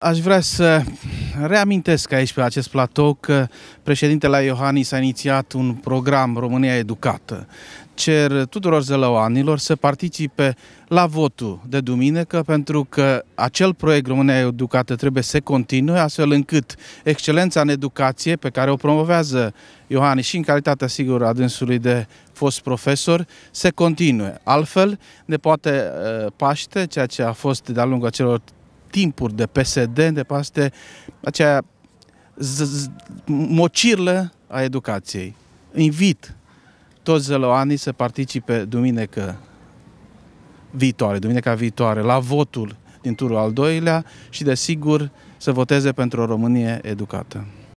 Aș vrea să reamintesc aici pe acest platou că președintele Iohannis a inițiat un program România Educată. Cer tuturor zălăoanilor să participe la votul de duminică pentru că acel proiect România Educată trebuie să continue astfel încât excelența în educație pe care o promovează Iohannis și în calitatea sigură a dânsului de fost profesor să continue. Altfel ne poate uh, paște ceea ce a fost de-a lungul acelor timpuri de PSD, de paste, acea mocirlă a educației. Invit toți zăloanii să participe duminică viitoare, duminica viitoare, la votul din turul al doilea și, desigur, să voteze pentru o Românie educată.